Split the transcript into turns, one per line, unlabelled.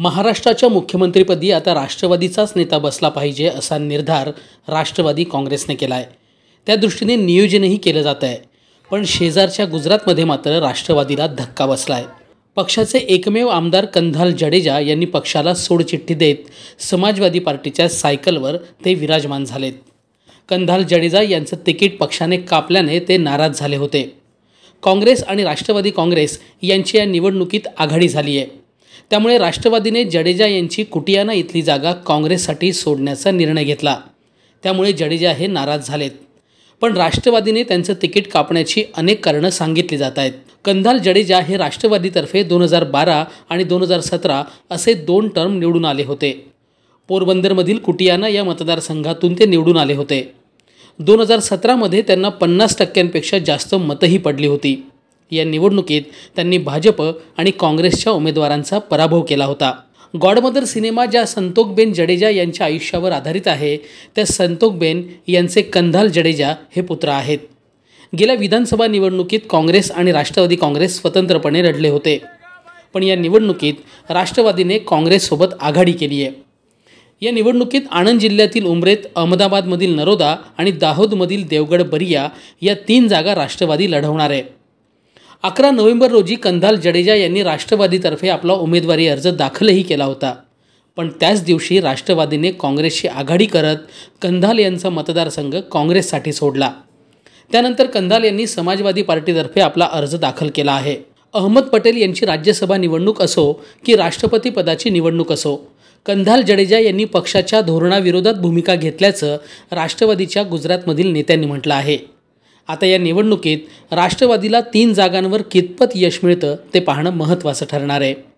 महाराष्ट्राच्या मुख्यमंत्रीपदी आता राष्ट्रवादीचाच नेता बसला पाहिजे असा निर्धार राष्ट्रवादी काँग्रेसने केला आहे त्या दृष्टीने नियोजनही केलं जात आहे पण शेजारच्या गुजरातमध्ये मात्र राष्ट्रवादीला धक्का बसला आहे पक्षाचे एकमेव आमदार कंधाल जडेजा यांनी पक्षाला सोडचिठ्ठी देत समाजवादी पार्टीच्या सायकलवर ते विराजमान झालेत कंधाल जडेजा यांचं तिकीट पक्षाने कापल्याने ते नाराज झाले होते काँग्रेस आणि राष्ट्रवादी काँग्रेस यांची या निवडणुकीत आघाडी झाली आहे त्यामुळे राष्ट्रवादीने जडेजा यांची कुटियाना इथली जागा काँग्रेससाठी सोडण्याचा निर्णय घेतला त्यामुळे जडेजा हे नाराज झालेत पण राष्ट्रवादीने त्यांचं तिकीट कापण्याची अनेक कारणं सांगितली जात आहेत कंधार जडेजा हे राष्ट्रवादीतर्फे दोन हजार बारा आणि दोन हजार सतरा असे दोन टर्म निवडून आले होते पोरबंदरमधील कुटियाना या मतदारसंघातून ते निवडून आले होते दोन हजार सतरामध्ये त्यांना पन्नास टक्क्यांपेक्षा जास्त मतंही पडली होती या निवडणुकीत त्यांनी भाजप आणि काँग्रेसच्या उमेदवारांचा पराभव केला होता गॉडमदर सिनेमा ज्या संतोखबेन जडेजा यांच्या आयुष्यावर आधारित आहे त्या संतोखबेन यांचे कंधाल जडेजा हे पुत्र आहेत गेल्या विधानसभा निवडणुकीत काँग्रेस आणि राष्ट्रवादी काँग्रेस स्वतंत्रपणे लढले होते पण या निवडणुकीत राष्ट्रवादीने काँग्रेससोबत आघाडी केली आहे या निवडणुकीत आणंद जिल्ह्यातील उमरेत अहमदाबादमधील नरोदा आणि दाहोदमधील देवगड बरिया या तीन जागा राष्ट्रवादी लढवणार आहे अकरा नोव्हेंबर रोजी कंधाल जडेजा यांनी राष्ट्रवादीतर्फे आपला उमेदवारी अर्ज दाखलही केला होता पण त्याच दिवशी राष्ट्रवादीने काँग्रेसशी आघाडी करत कंधाल यांचा मतदारसंघ काँग्रेससाठी सोडला त्यानंतर कंधाल यांनी समाजवादी पार्टीतर्फे आपला अर्ज दाखल केला आहे अहमद पटेल यांची राज्यसभा निवडणूक असो की राष्ट्रपती पदाची निवडणूक असो कंधाल जडेजा यांनी पक्षाच्या धोरणाविरोधात भूमिका घेतल्याचं राष्ट्रवादीच्या गुजरातमधील नेत्यांनी म्हटलं आहे आता या निवडणुकीत राष्ट्रवादीला तीन जागांवर कितपत यश मिळतं ते पाहणं महत्त्वाचं ठरणार आहे